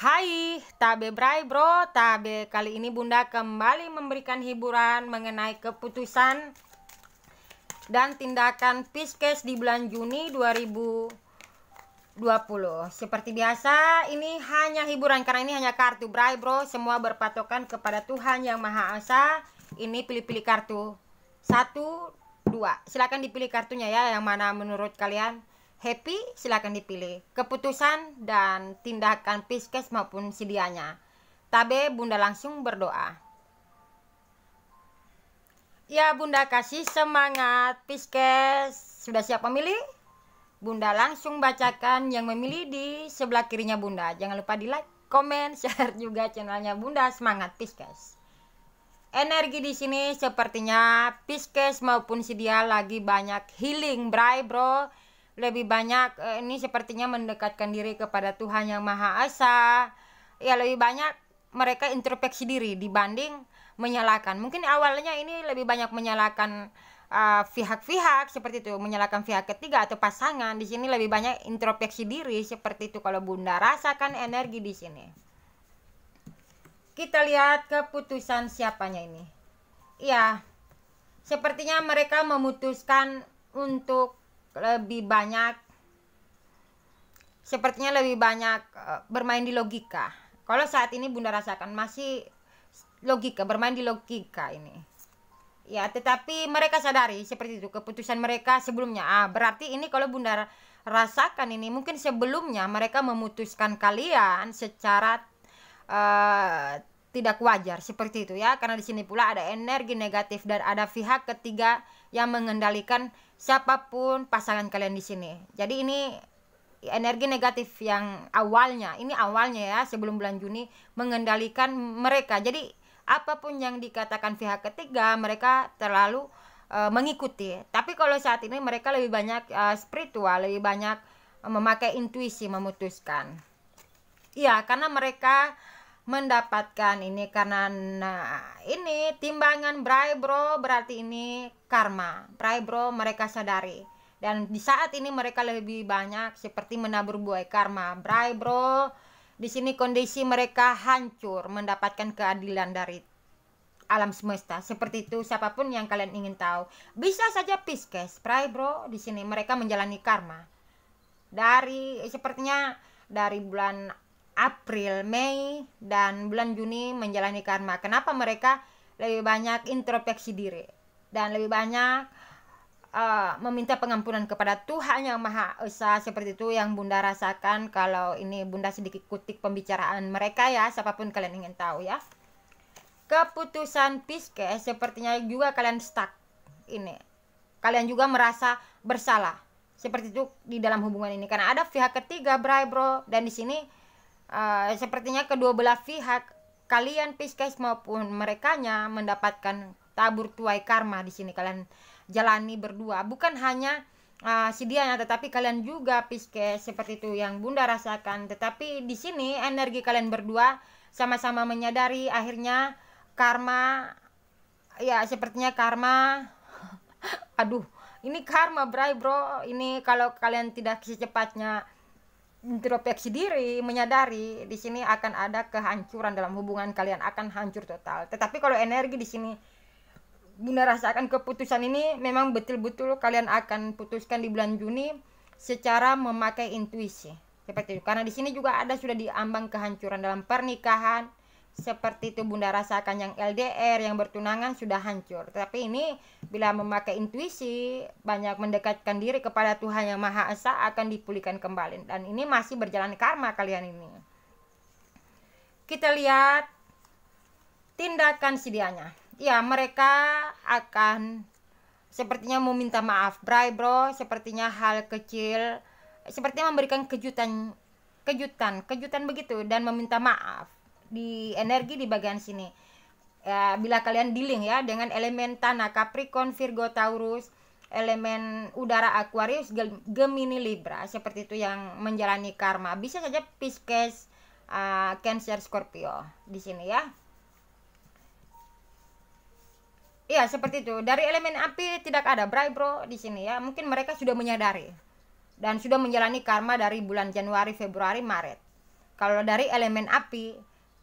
Hai, Tabe Brai Bro, Tabe kali ini Bunda kembali memberikan hiburan mengenai keputusan dan tindakan Piskes di bulan Juni 2020. Seperti biasa, ini hanya hiburan karena ini hanya kartu Brai Bro, semua berpatokan kepada Tuhan Yang Maha Esa. Ini pilih-pilih kartu. Satu, dua. Silakan dipilih kartunya ya yang mana menurut kalian happy silakan dipilih keputusan dan tindakan piskes maupun sedianya. Tabe Bunda langsung berdoa. Ya Bunda kasih semangat piskes. Sudah siap memilih? Bunda langsung bacakan yang memilih di sebelah kirinya Bunda. Jangan lupa di like, komen, share juga channelnya Bunda. Semangat piskes. Energi di sini sepertinya Pisces maupun Sidia lagi banyak healing, bray bro lebih banyak eh, ini sepertinya mendekatkan diri kepada Tuhan yang Maha Esa. Ya lebih banyak mereka introspeksi diri dibanding menyalahkan. Mungkin awalnya ini lebih banyak menyalahkan eh, pihak-pihak uh, seperti itu, menyalahkan pihak ketiga atau pasangan. Di sini lebih banyak introspeksi diri seperti itu kalau Bunda rasakan energi di sini. Kita lihat keputusan siapanya ini. Ya, sepertinya mereka memutuskan untuk lebih banyak sepertinya lebih banyak eh, bermain di logika. Kalau saat ini Bunda rasakan masih logika, bermain di logika ini. Ya, tetapi mereka sadari seperti itu keputusan mereka sebelumnya. Ah, berarti ini kalau Bunda rasakan ini mungkin sebelumnya mereka memutuskan kalian secara uh, tidak wajar seperti itu ya. Karena di sini pula ada energi negatif dan ada pihak ketiga yang mengendalikan siapapun pasangan kalian di sini. Jadi ini energi negatif yang awalnya, ini awalnya ya sebelum bulan Juni mengendalikan mereka. Jadi apapun yang dikatakan pihak ketiga, mereka terlalu uh, mengikuti. Tapi kalau saat ini mereka lebih banyak uh, spiritual, lebih banyak memakai intuisi memutuskan. Iya, karena mereka mendapatkan ini karena nah, ini timbangan Brai Bro berarti ini karma. Brai Bro mereka sadari dan di saat ini mereka lebih banyak seperti menabur buah karma. Brai Bro di sini kondisi mereka hancur mendapatkan keadilan dari alam semesta. Seperti itu siapapun yang kalian ingin tahu. Bisa saja Pisces, Brai Bro di sini mereka menjalani karma. Dari sepertinya dari bulan April, Mei, dan bulan Juni menjalani karma. Kenapa mereka lebih banyak introspeksi diri dan lebih banyak uh, meminta pengampunan kepada Tuhan yang Maha Esa seperti itu yang Bunda rasakan kalau ini Bunda sedikit kutik pembicaraan mereka ya, siapapun kalian ingin tahu ya. Keputusan Piske sepertinya juga kalian stuck ini. Kalian juga merasa bersalah. Seperti itu di dalam hubungan ini karena ada pihak ketiga, Bray Bro, dan di sini Uh, sepertinya kedua belah pihak kalian Pisces maupun merekanya mendapatkan tabur tuai karma di sini kalian jalani berdua bukan hanya uh, si dia tetapi kalian juga Pisces seperti itu yang Bunda rasakan tetapi di sini energi kalian berdua sama-sama menyadari akhirnya karma ya sepertinya karma aduh ini karma bro ini kalau kalian tidak secepatnya introspeksi diri, menyadari di sini akan ada kehancuran dalam hubungan kalian akan hancur total. Tetapi kalau energi di sini Bunda rasakan keputusan ini memang betul-betul kalian akan putuskan di bulan Juni secara memakai intuisi. Seperti itu. Karena di sini juga ada sudah diambang kehancuran dalam pernikahan seperti itu Bunda rasakan yang LDR, yang bertunangan sudah hancur. Tetapi ini Bila memakai intuisi, banyak mendekatkan diri kepada Tuhan Yang Maha Esa akan dipulihkan kembali. Dan ini masih berjalan karma kalian ini. Kita lihat tindakan sedianya. Ya, mereka akan sepertinya mau minta maaf. Bray bro, sepertinya hal kecil, sepertinya memberikan kejutan, kejutan, kejutan begitu dan meminta maaf di energi di bagian sini ya, bila kalian dealing ya dengan elemen tanah Capricorn, Virgo, Taurus, elemen udara Aquarius, Gemini, Libra, seperti itu yang menjalani karma. Bisa saja Pisces, uh, Cancer, Scorpio di sini ya. Iya, seperti itu. Dari elemen api tidak ada bright Bro di sini ya. Mungkin mereka sudah menyadari dan sudah menjalani karma dari bulan Januari, Februari, Maret. Kalau dari elemen api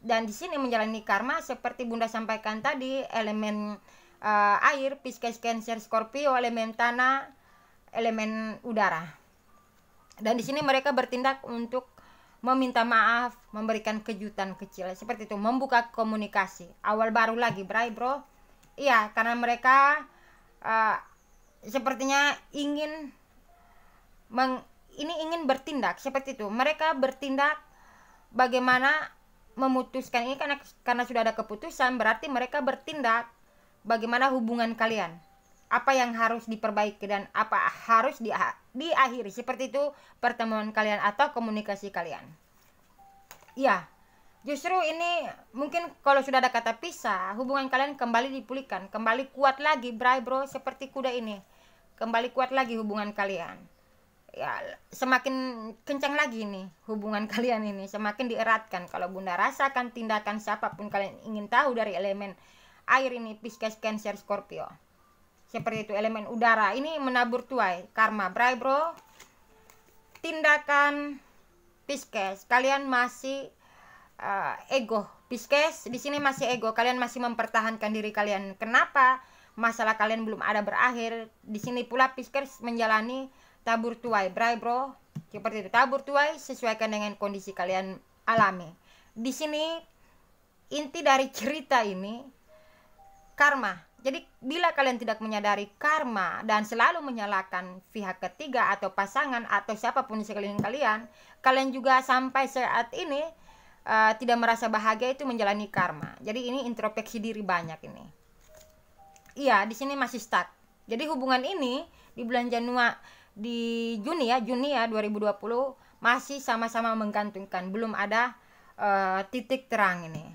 dan di sini menjalani karma seperti Bunda sampaikan tadi elemen uh, air Pisces Cancer Scorpio elemen tanah elemen udara dan di sini mereka bertindak untuk meminta maaf memberikan kejutan kecil seperti itu membuka komunikasi awal baru lagi bray bro iya karena mereka uh, sepertinya ingin meng ini ingin bertindak seperti itu mereka bertindak bagaimana memutuskan ini karena karena sudah ada keputusan berarti mereka bertindak bagaimana hubungan kalian apa yang harus diperbaiki dan apa harus di, diakhiri seperti itu pertemuan kalian atau komunikasi kalian ya justru ini mungkin kalau sudah ada kata pisah hubungan kalian kembali dipulihkan kembali kuat lagi bray bro seperti kuda ini kembali kuat lagi hubungan kalian ya semakin kencang lagi nih hubungan kalian ini semakin dieratkan kalau bunda rasakan tindakan siapapun kalian ingin tahu dari elemen air ini Pisces Cancer Scorpio seperti itu elemen udara ini menabur tuai karma bray bro tindakan Pisces kalian masih uh, ego Pisces di sini masih ego kalian masih mempertahankan diri kalian kenapa masalah kalian belum ada berakhir di sini pula Pisces menjalani tabur tuai bray bro seperti itu tabur tuai sesuaikan dengan kondisi kalian alami di sini inti dari cerita ini karma jadi bila kalian tidak menyadari karma dan selalu menyalahkan pihak ketiga atau pasangan atau siapapun di sekeliling kalian, kalian juga sampai saat ini uh, tidak merasa bahagia itu menjalani karma. Jadi ini introspeksi diri banyak ini. Iya, di sini masih stuck. Jadi hubungan ini di bulan Januari di Juni ya Juni ya 2020 masih sama-sama menggantungkan belum ada uh, titik terang ini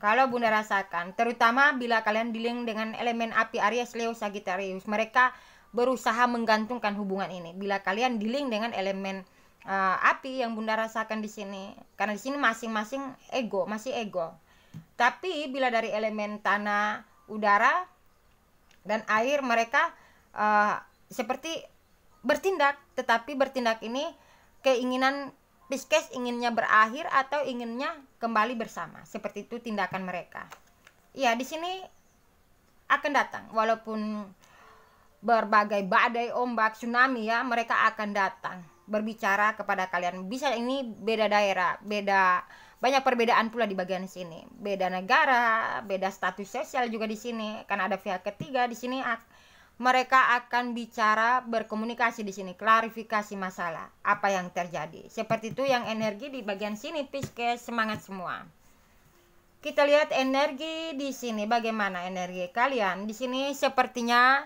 kalau Bunda rasakan terutama bila kalian dealing dengan elemen api Aries Leo Sagittarius mereka berusaha menggantungkan hubungan ini bila kalian dealing dengan elemen uh, api yang Bunda rasakan di sini karena di sini masing-masing ego masih ego tapi bila dari elemen tanah udara dan air mereka uh, seperti bertindak tetapi bertindak ini keinginan Piskes inginnya berakhir atau inginnya kembali bersama seperti itu tindakan mereka ya di sini akan datang walaupun berbagai badai ombak tsunami ya mereka akan datang berbicara kepada kalian bisa ini beda daerah beda banyak perbedaan pula di bagian sini beda negara beda status sosial juga di sini karena ada pihak ketiga di sini mereka akan bicara berkomunikasi di sini, klarifikasi masalah, apa yang terjadi. Seperti itu yang energi di bagian sini Pisces semangat semua. Kita lihat energi di sini bagaimana energi kalian. Di sini sepertinya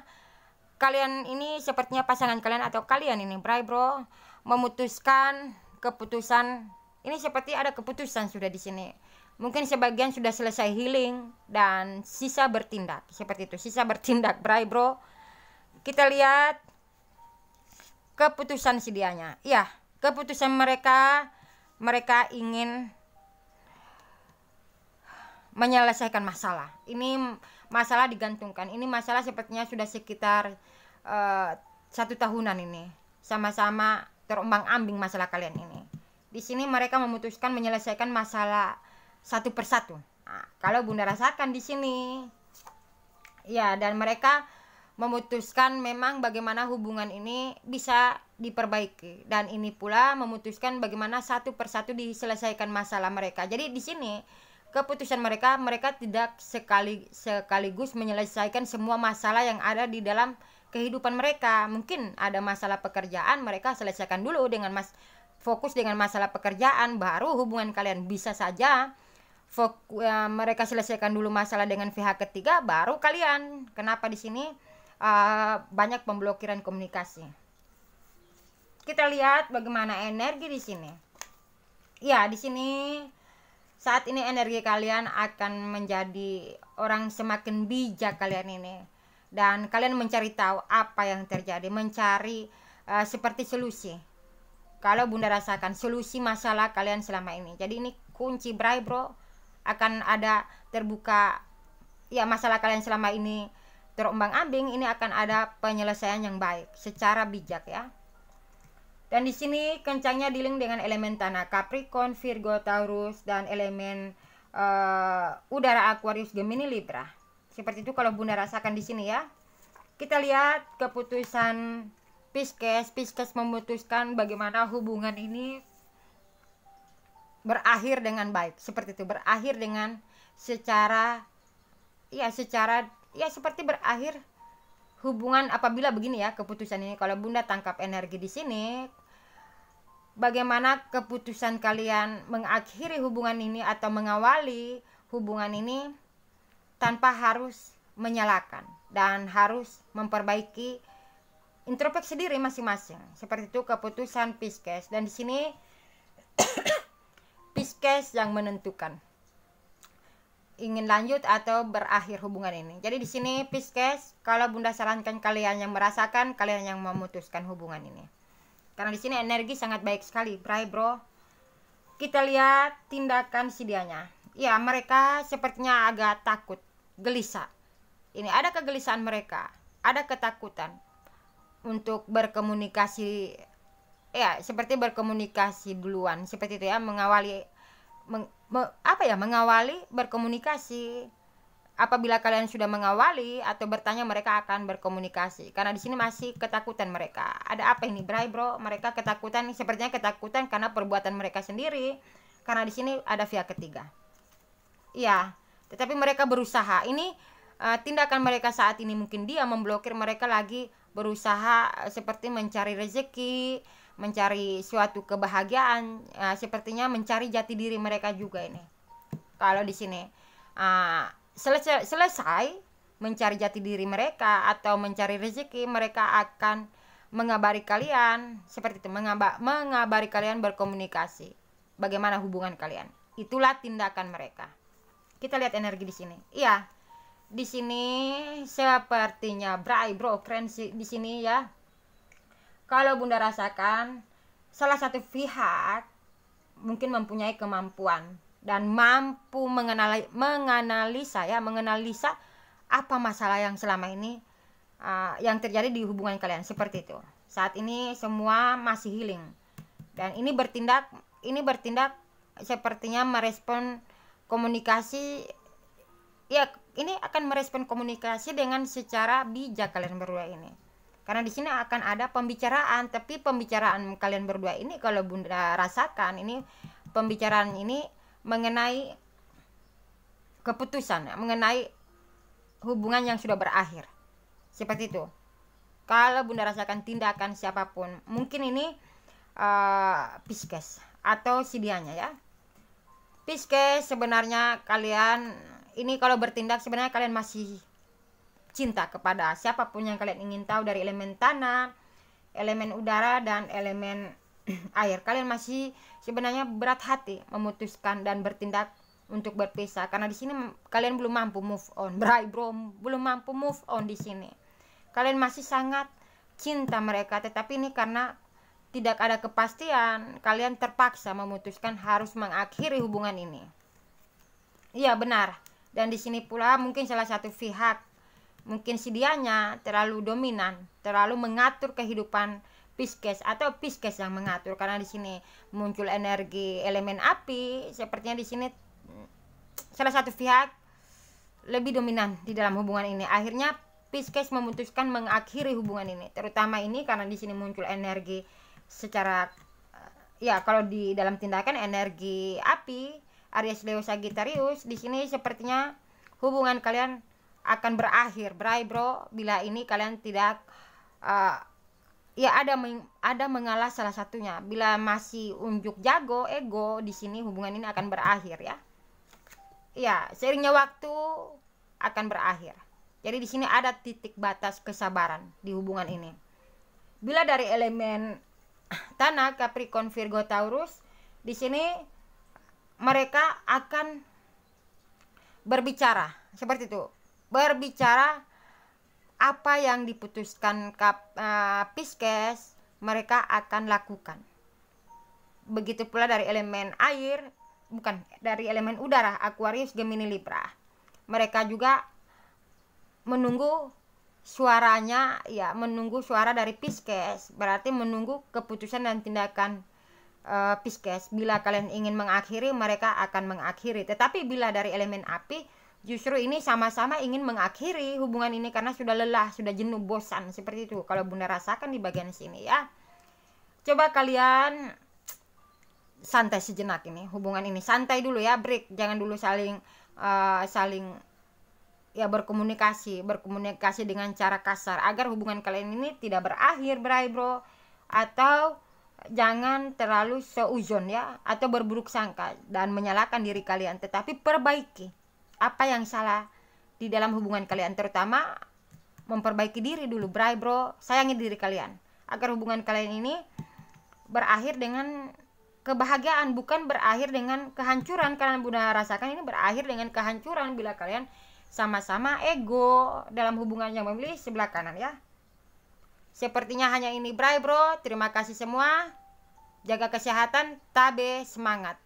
kalian ini sepertinya pasangan kalian atau kalian ini Bray Bro memutuskan keputusan ini seperti ada keputusan sudah di sini. Mungkin sebagian sudah selesai healing dan sisa bertindak. Seperti itu, sisa bertindak Bray Bro kita lihat keputusan si Ya, keputusan mereka mereka ingin menyelesaikan masalah. Ini masalah digantungkan. Ini masalah sepertinya sudah sekitar uh, satu tahunan ini. Sama-sama terombang ambing masalah kalian ini. Di sini mereka memutuskan menyelesaikan masalah satu persatu. Nah, kalau Bunda rasakan di sini, ya dan mereka memutuskan memang bagaimana hubungan ini bisa diperbaiki dan ini pula memutuskan bagaimana satu persatu diselesaikan masalah mereka. Jadi di sini keputusan mereka mereka tidak sekali sekaligus menyelesaikan semua masalah yang ada di dalam kehidupan mereka. Mungkin ada masalah pekerjaan mereka selesaikan dulu dengan mas fokus dengan masalah pekerjaan baru hubungan kalian bisa saja fokus, ya, eh, mereka selesaikan dulu masalah dengan pihak ketiga baru kalian. Kenapa di sini? uh, banyak pemblokiran komunikasi. Kita lihat bagaimana energi di sini. Ya, di sini saat ini energi kalian akan menjadi orang semakin bijak kalian ini dan kalian mencari tahu apa yang terjadi, mencari uh, seperti solusi. Kalau Bunda rasakan solusi masalah kalian selama ini. Jadi ini kunci Bray, Bro. Akan ada terbuka ya masalah kalian selama ini terombang-ambing, ini akan ada penyelesaian yang baik secara bijak ya. Dan di sini kencangnya dileng dengan elemen tanah Capricorn, Virgo, Taurus dan elemen uh, udara Aquarius, Gemini, Libra. Seperti itu kalau Bunda rasakan di sini ya. Kita lihat keputusan Pisces, Pisces memutuskan bagaimana hubungan ini berakhir dengan baik. Seperti itu, berakhir dengan secara ya secara ya seperti berakhir hubungan apabila begini ya keputusan ini kalau Bunda tangkap energi di sini bagaimana keputusan kalian mengakhiri hubungan ini atau mengawali hubungan ini tanpa harus menyalahkan dan harus memperbaiki introspeksi diri masing-masing. Seperti itu keputusan Pisces dan di sini Pisces yang menentukan ingin lanjut atau berakhir hubungan ini. Jadi di sini Pisces, kalau Bunda sarankan kalian yang merasakan, kalian yang memutuskan hubungan ini. Karena di sini energi sangat baik sekali, Bray Bro. Kita lihat tindakan si dianya. Ya, mereka sepertinya agak takut, gelisah. Ini ada kegelisahan mereka, ada ketakutan untuk berkomunikasi ya seperti berkomunikasi duluan seperti itu ya mengawali apa ya mengawali berkomunikasi apabila kalian sudah mengawali atau bertanya mereka akan berkomunikasi karena di sini masih ketakutan mereka ada apa ini bray bro mereka ketakutan sepertinya ketakutan karena perbuatan mereka sendiri karena di sini ada pihak ketiga ya tetapi mereka berusaha ini uh, tindakan mereka saat ini mungkin dia memblokir mereka lagi berusaha eh, seperti mencari rezeki mencari suatu kebahagiaan uh, sepertinya mencari jati diri mereka juga ini kalau di sini uh, eh, selesai selesai mencari jati diri mereka atau mencari rezeki mereka akan mengabari kalian seperti itu mengaba mengabari kalian berkomunikasi bagaimana hubungan kalian itulah tindakan mereka kita lihat energi di sini iya di sini sepertinya Bray bro keren sih di sini ya kalau Bunda rasakan salah satu pihak mungkin mempunyai kemampuan dan mampu mengenali menganalisa ya, menganalisa apa masalah yang selama ini uh, yang terjadi di hubungan kalian seperti itu. Saat ini semua masih healing. Dan ini bertindak ini bertindak sepertinya merespon komunikasi ya ini akan merespon komunikasi dengan secara bijak kalian berdua ini karena di sini akan ada pembicaraan tapi pembicaraan kalian berdua ini kalau bunda rasakan ini pembicaraan ini mengenai keputusan mengenai hubungan yang sudah berakhir seperti itu kalau bunda rasakan tindakan siapapun mungkin ini uh, eh, piskes atau sidianya ya piskes sebenarnya kalian ini kalau bertindak sebenarnya kalian masih cinta kepada siapapun yang kalian ingin tahu dari elemen tanah, elemen udara dan elemen air. Kalian masih sebenarnya berat hati memutuskan dan bertindak untuk berpisah karena di sini kalian belum mampu move on. right bro, belum mampu move on di sini. Kalian masih sangat cinta mereka tetapi ini karena tidak ada kepastian, kalian terpaksa memutuskan harus mengakhiri hubungan ini. Iya, benar. Dan di sini pula mungkin salah satu pihak Mungkin si dianya terlalu dominan, terlalu mengatur kehidupan Pisces atau Pisces yang mengatur karena di sini muncul energi elemen api sepertinya di sini mm, salah satu pihak lebih dominan di dalam hubungan ini akhirnya Pisces memutuskan mengakhiri hubungan ini terutama ini karena di sini muncul energi secara eh, ya kalau di dalam tindakan energi api Aries Leo Sagittarius di sini sepertinya hubungan kalian akan berakhir berai bro bila ini kalian tidak uh, ya ada meng, ada mengalah salah satunya bila masih unjuk jago ego di sini hubungan ini akan berakhir ya ya seringnya waktu akan berakhir jadi di sini ada titik batas kesabaran di hubungan ini bila dari elemen tanah Capricorn Virgo Taurus di sini mereka akan berbicara seperti itu berbicara apa yang diputuskan kap, uh, piskes mereka akan lakukan. Begitu pula dari elemen air, bukan dari elemen udara, Aquarius, Gemini, Libra. Mereka juga menunggu suaranya ya menunggu suara dari piskes berarti menunggu keputusan dan tindakan uh, piskes bila kalian ingin mengakhiri mereka akan mengakhiri tetapi bila dari elemen api Justru ini sama-sama ingin mengakhiri hubungan ini karena sudah lelah, sudah jenuh, bosan seperti itu. Kalau Bunda rasakan di bagian sini ya. Coba kalian santai sejenak ini, hubungan ini santai dulu ya, break. Jangan dulu saling uh, saling ya berkomunikasi, berkomunikasi dengan cara kasar agar hubungan kalian ini tidak berakhir, berai bro. Atau jangan terlalu seuzon ya atau berburuk sangka dan menyalahkan diri kalian, tetapi perbaiki apa yang salah di dalam hubungan kalian terutama memperbaiki diri dulu bray bro sayangi diri kalian agar hubungan kalian ini berakhir dengan kebahagiaan bukan berakhir dengan kehancuran kalian bunda rasakan ini berakhir dengan kehancuran bila kalian sama-sama ego dalam hubungan yang memilih sebelah kanan ya sepertinya hanya ini bray bro terima kasih semua jaga kesehatan tabe semangat